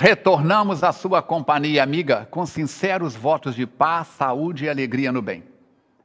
Retornamos à sua companhia amiga com sinceros votos de paz, saúde e alegria no bem.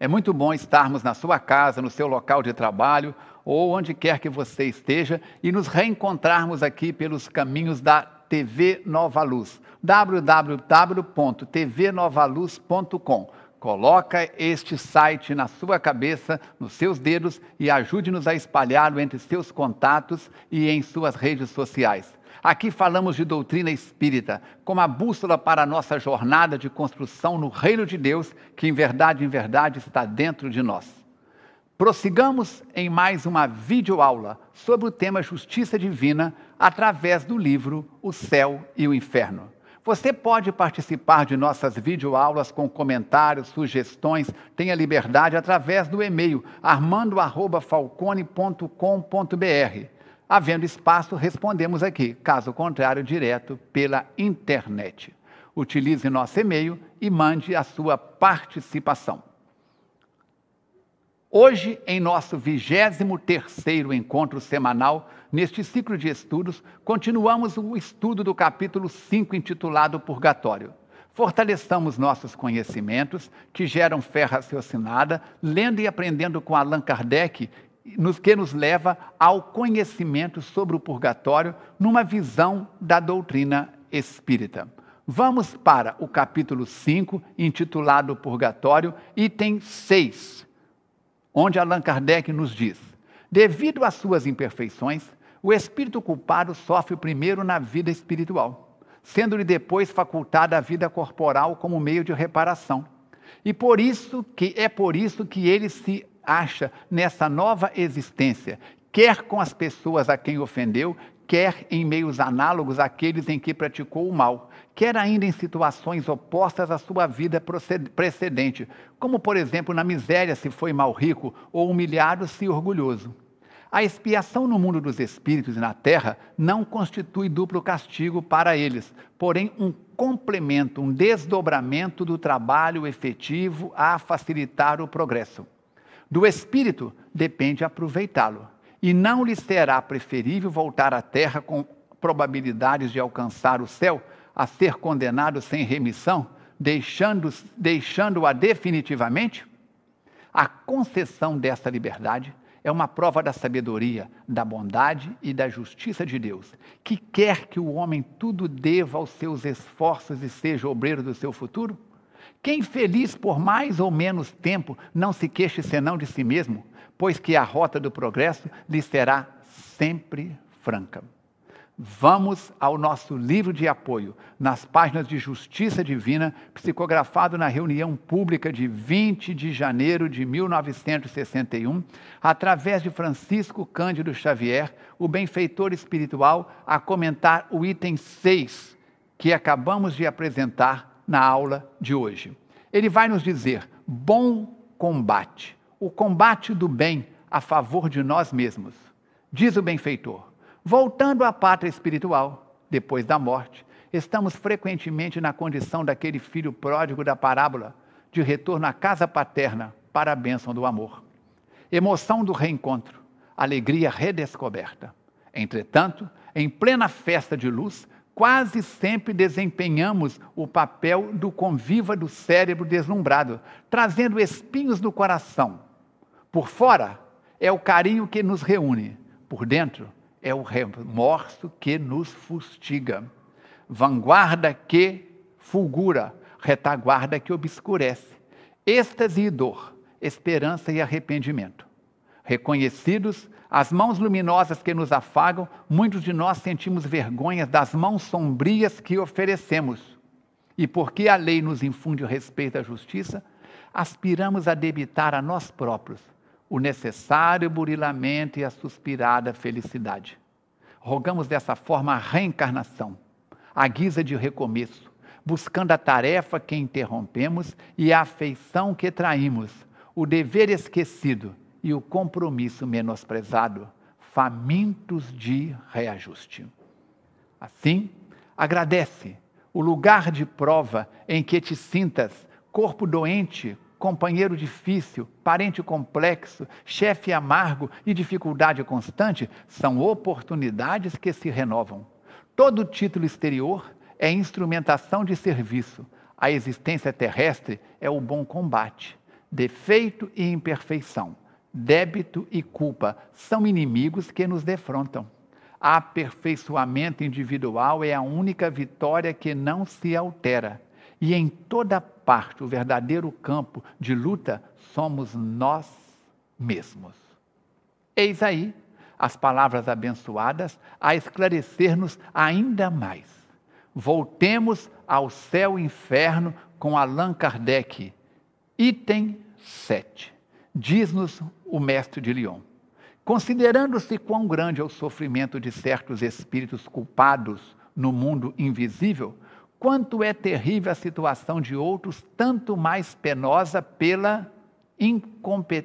É muito bom estarmos na sua casa, no seu local de trabalho ou onde quer que você esteja e nos reencontrarmos aqui pelos caminhos da TV Nova Luz. www.tvnovaluz.com. Coloca este site na sua cabeça, nos seus dedos e ajude-nos a espalhá-lo entre seus contatos e em suas redes sociais. Aqui falamos de doutrina espírita, como a bússola para a nossa jornada de construção no reino de Deus, que em verdade, em verdade está dentro de nós. Prossigamos em mais uma videoaula sobre o tema Justiça Divina através do livro O Céu e o Inferno. Você pode participar de nossas videoaulas com comentários, sugestões, tenha liberdade através do e-mail armando@falcone.com.br Havendo espaço, respondemos aqui. Caso contrário, direto pela internet. Utilize nosso e-mail e mande a sua participação. Hoje, em nosso 23 encontro semanal, neste ciclo de estudos, continuamos o estudo do capítulo 5, intitulado Purgatório. Fortaleçamos nossos conhecimentos, que geram fé raciocinada, lendo e aprendendo com Allan Kardec nos, que nos leva ao conhecimento sobre o purgatório numa visão da doutrina espírita. Vamos para o capítulo 5, intitulado Purgatório, item 6, onde Allan Kardec nos diz: Devido às suas imperfeições, o espírito culpado sofre primeiro na vida espiritual, sendo-lhe depois facultada a vida corporal como meio de reparação. E por isso que é por isso que ele se acha nessa nova existência, quer com as pessoas a quem ofendeu, quer em meios análogos àqueles em que praticou o mal, quer ainda em situações opostas à sua vida precedente, como, por exemplo, na miséria se foi mal rico ou humilhado se orgulhoso. A expiação no mundo dos espíritos e na terra não constitui duplo castigo para eles, porém um complemento, um desdobramento do trabalho efetivo a facilitar o progresso. Do espírito depende aproveitá-lo, e não lhe será preferível voltar à terra com probabilidades de alcançar o céu, a ser condenado sem remissão, deixando, deixando-a definitivamente? A concessão desta liberdade é uma prova da sabedoria, da bondade e da justiça de Deus, que quer que o homem tudo deva aos seus esforços e seja obreiro do seu futuro? Quem feliz por mais ou menos tempo não se queixe senão de si mesmo, pois que a rota do progresso lhe será sempre franca. Vamos ao nosso livro de apoio, nas páginas de Justiça Divina, psicografado na reunião pública de 20 de janeiro de 1961, através de Francisco Cândido Xavier, o benfeitor espiritual, a comentar o item 6 que acabamos de apresentar na aula de hoje. Ele vai nos dizer: bom combate, o combate do bem a favor de nós mesmos. Diz o benfeitor: voltando à pátria espiritual, depois da morte, estamos frequentemente na condição daquele filho pródigo da parábola, de retorno à casa paterna para a bênção do amor. Emoção do reencontro, alegria redescoberta. Entretanto, em plena festa de luz, quase sempre desempenhamos o papel do conviva do cérebro deslumbrado, trazendo espinhos no coração. Por fora é o carinho que nos reúne, por dentro é o remorso que nos fustiga. Vanguarda que fulgura, retaguarda que obscurece. Êxtase e dor, esperança e arrependimento reconhecidos, as mãos luminosas que nos afagam, muitos de nós sentimos vergonha das mãos sombrias que oferecemos. E porque a lei nos infunde o respeito à justiça, aspiramos a debitar a nós próprios o necessário burilamento e a suspirada felicidade. Rogamos dessa forma a reencarnação, a guisa de recomeço, buscando a tarefa que interrompemos e a afeição que traímos, o dever esquecido e o compromisso menosprezado, famintos de reajuste. Assim, agradece o lugar de prova em que te sintas corpo doente, companheiro difícil, parente complexo, chefe amargo e dificuldade constante, são oportunidades que se renovam. Todo título exterior é instrumentação de serviço. A existência terrestre é o bom combate, defeito e imperfeição débito e culpa são inimigos que nos defrontam. Aperfeiçoamento individual é a única vitória que não se altera. E em toda parte, o verdadeiro campo de luta somos nós mesmos. Eis aí as palavras abençoadas a esclarecer-nos ainda mais. Voltemos ao céu e inferno com Allan Kardec, item 7. Diz-nos o mestre de Lyon: considerando-se quão grande é o sofrimento de certos espíritos culpados no mundo invisível, quanto é terrível a situação de outros, tanto mais penosa pela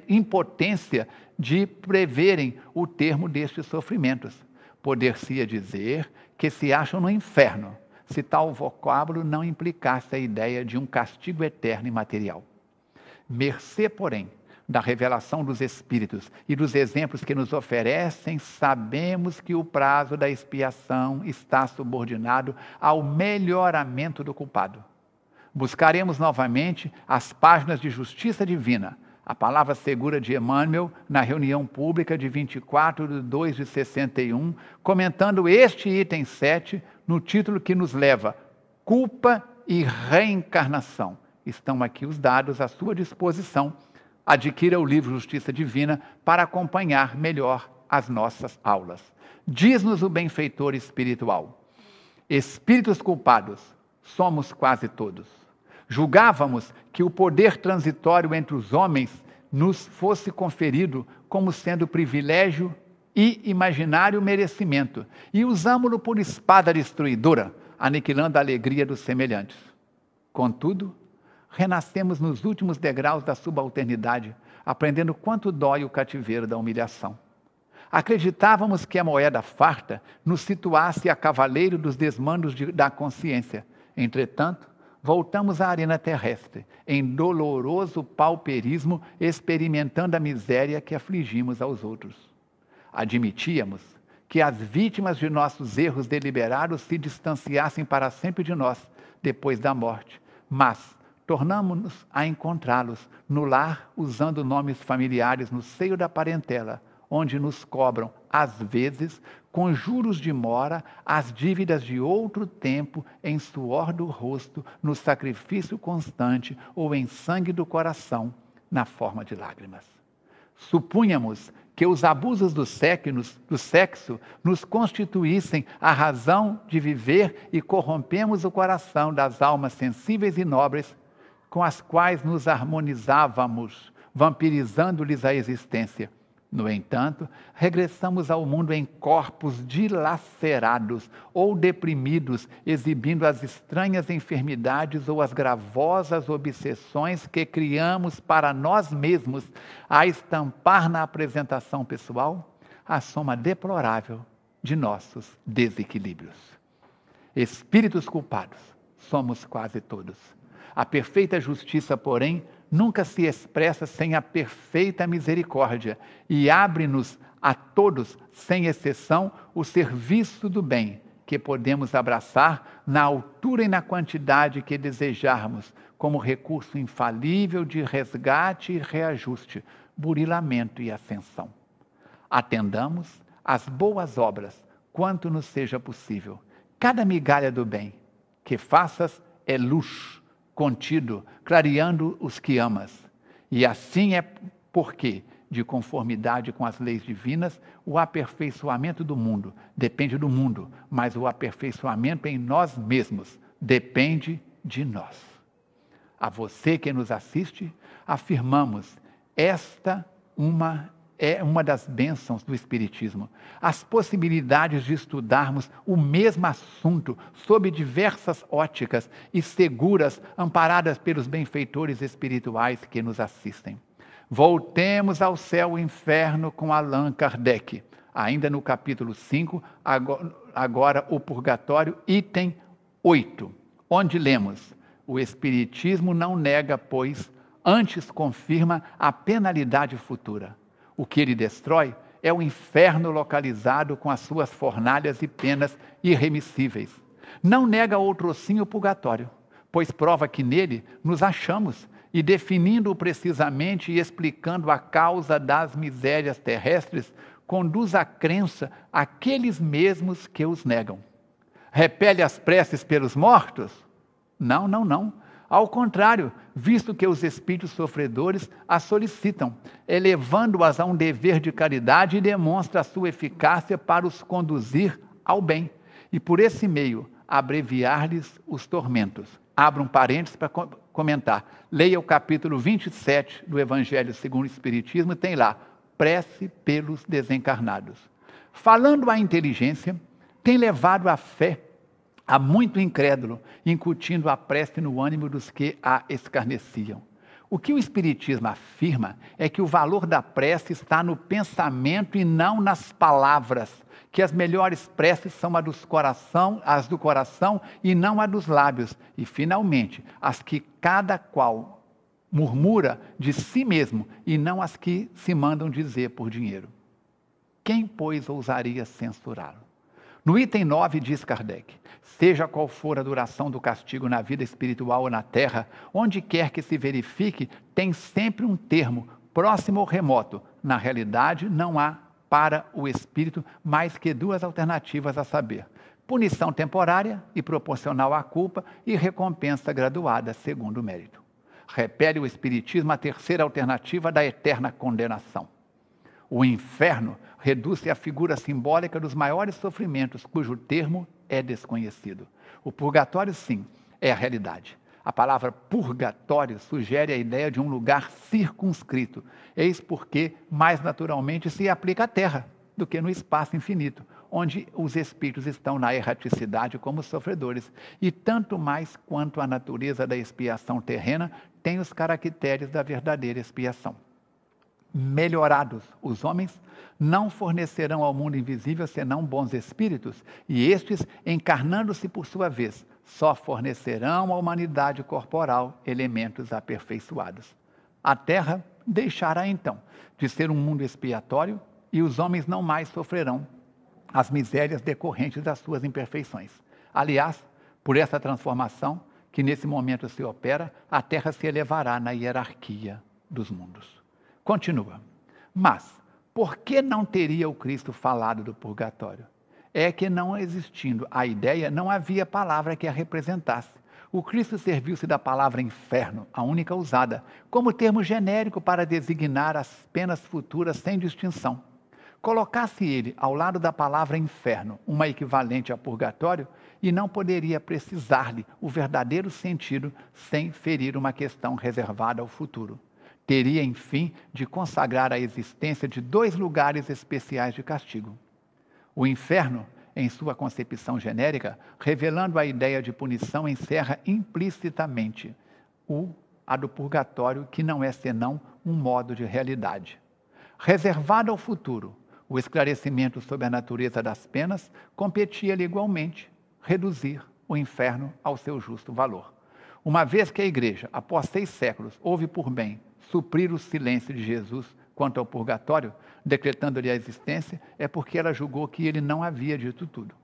impotência de preverem o termo destes sofrimentos. Poder-se-ia dizer que se acham no inferno, se tal vocábulo não implicasse a ideia de um castigo eterno e material. Mercê, porém, da revelação dos Espíritos e dos exemplos que nos oferecem, sabemos que o prazo da expiação está subordinado ao melhoramento do culpado. Buscaremos novamente as páginas de justiça divina, a palavra segura de Emmanuel na reunião pública de 24 de 2 de 61, comentando este item 7 no título que nos leva Culpa e Reencarnação. Estão aqui os dados à sua disposição adquira o livro Justiça Divina para acompanhar melhor as nossas aulas. Diz-nos o benfeitor espiritual: Espíritos culpados, somos quase todos. Julgávamos que o poder transitório entre os homens nos fosse conferido como sendo privilégio e imaginário merecimento, e usámo-lo por espada destruidora, aniquilando a alegria dos semelhantes. Contudo, renascemos nos últimos degraus da subalternidade, aprendendo quanto dói o cativeiro da humilhação. Acreditávamos que a moeda farta nos situasse a cavaleiro dos desmandos de, da consciência. Entretanto, voltamos à arena terrestre, em doloroso pauperismo, experimentando a miséria que afligimos aos outros. Admitíamos que as vítimas de nossos erros deliberados se distanciassem para sempre de nós, depois da morte, mas tornamos-nos a encontrá-los no lar usando nomes familiares no seio da parentela, onde nos cobram, às vezes, com juros de mora, as dívidas de outro tempo em suor do rosto, no sacrifício constante ou em sangue do coração, na forma de lágrimas. Supunhamos que os abusos do sexo, nos constituíssem a razão de viver e corrompemos o coração das almas sensíveis e nobres com as quais nos harmonizávamos, vampirizando-lhes a existência. No entanto, regressamos ao mundo em corpos dilacerados ou deprimidos, exibindo as estranhas enfermidades ou as gravosas obsessões que criamos para nós mesmos, a estampar na apresentação pessoal a soma deplorável de nossos desequilíbrios. Espíritos culpados somos quase todos. A perfeita justiça, porém, nunca se expressa sem a perfeita misericórdia e abre-nos a todos, sem exceção, o serviço do bem que podemos abraçar na altura e na quantidade que desejarmos, como recurso infalível de resgate e reajuste, burilamento e ascensão. Atendamos às boas obras, quanto nos seja possível. Cada migalha do bem que faças é luxo contido, clareando os que amas. E assim é porque, de conformidade com as leis divinas, o aperfeiçoamento do mundo depende do mundo, mas o aperfeiçoamento em nós mesmos depende de nós. A você que nos assiste, afirmamos esta uma é uma das bênçãos do Espiritismo. As possibilidades de estudarmos o mesmo assunto sob diversas óticas e seguras, amparadas pelos benfeitores espirituais que nos assistem. Voltemos ao céu e inferno com Allan Kardec, ainda no capítulo 5, agora, o purgatório, item 8, onde lemos: O Espiritismo não nega, pois, antes confirma a penalidade futura o que ele destrói é o inferno localizado com as suas fornalhas e penas irremissíveis. Não nega outro sim o purgatório, pois prova que nele nos achamos e definindo-o precisamente e explicando a causa das misérias terrestres, conduz à crença aqueles mesmos que os negam. Repele as preces pelos mortos? Não, não, não. Ao contrário, visto que os espíritos sofredores a solicitam, elevando-as a um dever de caridade e demonstra a sua eficácia para os conduzir ao bem e por esse meio abreviar-lhes os tormentos. Abra um parênteses para comentar. Leia o capítulo 27 do Evangelho segundo o Espiritismo, tem lá, prece pelos desencarnados. Falando à inteligência, tem levado a fé Há muito incrédulo incutindo a prece no ânimo dos que a escarneciam. O que o Espiritismo afirma é que o valor da prece está no pensamento e não nas palavras, que as melhores preces são as, dos coração, as do coração e não as dos lábios, e, finalmente, as que cada qual murmura de si mesmo e não as que se mandam dizer por dinheiro. Quem, pois, ousaria censurá-lo? No item 9 diz Kardec: Seja qual for a duração do castigo na vida espiritual ou na terra, onde quer que se verifique, tem sempre um termo, próximo ou remoto. Na realidade, não há para o espírito mais que duas alternativas a saber: punição temporária e proporcional à culpa e recompensa graduada segundo o mérito. Repele o espiritismo a terceira alternativa da eterna condenação. O inferno reduz-se à figura simbólica dos maiores sofrimentos, cujo termo é desconhecido. O purgatório, sim, é a realidade. A palavra purgatório sugere a ideia de um lugar circunscrito, eis porque mais naturalmente se aplica à Terra do que no espaço infinito, onde os espíritos estão na erraticidade como sofredores, e tanto mais quanto a natureza da expiação terrena tem os caracteres da verdadeira expiação melhorados. Os homens não fornecerão ao mundo invisível senão bons espíritos, e estes, encarnando-se por sua vez, só fornecerão à humanidade corporal elementos aperfeiçoados. A terra deixará então de ser um mundo expiatório e os homens não mais sofrerão as misérias decorrentes das suas imperfeições. Aliás, por essa transformação que nesse momento se opera, a terra se elevará na hierarquia dos mundos. Continua. Mas, por que não teria o Cristo falado do purgatório? É que, não existindo a ideia, não havia palavra que a representasse. O Cristo serviu-se da palavra inferno, a única usada, como termo genérico para designar as penas futuras sem distinção. Colocasse ele ao lado da palavra inferno, uma equivalente a purgatório, e não poderia precisar-lhe o verdadeiro sentido sem ferir uma questão reservada ao futuro teria, enfim, de consagrar a existência de dois lugares especiais de castigo: o inferno, em sua concepção genérica, revelando a ideia de punição, encerra implicitamente o a do purgatório, que não é senão um modo de realidade. Reservado ao futuro, o esclarecimento sobre a natureza das penas competia-lhe igualmente reduzir o inferno ao seu justo valor. Uma vez que a Igreja, após seis séculos, houve por bem suprir o silêncio de Jesus quanto ao purgatório, decretando-lhe a existência, é porque ela julgou que ele não havia dito tudo.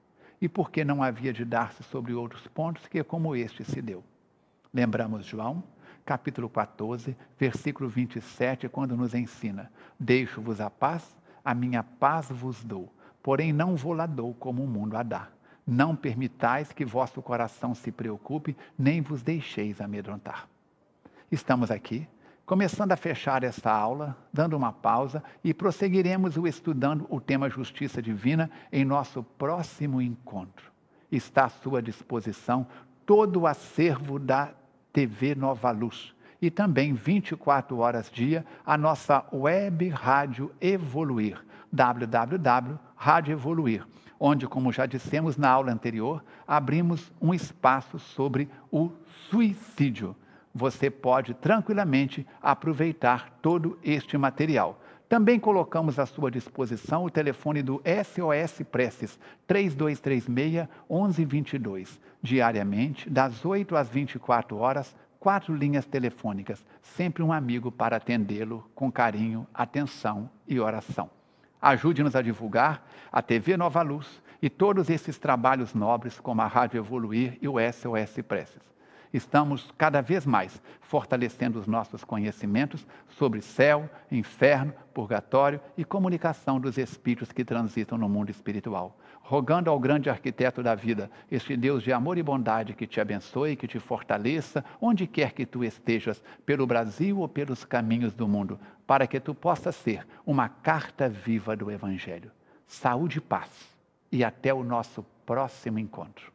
E porque não havia de dar-se sobre outros pontos que como este se deu. Lembramos João, capítulo 14, versículo 27, quando nos ensina: Deixo-vos a paz, a minha paz vos dou, porém não vou lá dou como o mundo a dá. Não permitais que vosso coração se preocupe, nem vos deixeis amedrontar. Estamos aqui começando a fechar esta aula, dando uma pausa e prosseguiremos o estudando o tema Justiça Divina em nosso próximo encontro. Está à sua disposição todo o acervo da TV Nova Luz e também 24 horas dia a nossa web rádio Evoluir, www.radioevoluir, onde, como já dissemos na aula anterior, abrimos um espaço sobre o suicídio você pode tranquilamente aproveitar todo este material. Também colocamos à sua disposição o telefone do SOS Preces 3236 1122, diariamente das 8 às 24 horas, quatro linhas telefônicas, sempre um amigo para atendê-lo com carinho, atenção e oração. Ajude-nos a divulgar a TV Nova Luz e todos esses trabalhos nobres como a Rádio Evoluir e o SOS Preces estamos cada vez mais fortalecendo os nossos conhecimentos sobre céu, inferno, purgatório e comunicação dos espíritos que transitam no mundo espiritual. Rogando ao grande arquiteto da vida, este Deus de amor e bondade que te abençoe, que te fortaleça, onde quer que tu estejas, pelo Brasil ou pelos caminhos do mundo, para que tu possa ser uma carta viva do Evangelho. Saúde e paz. E até o nosso próximo encontro.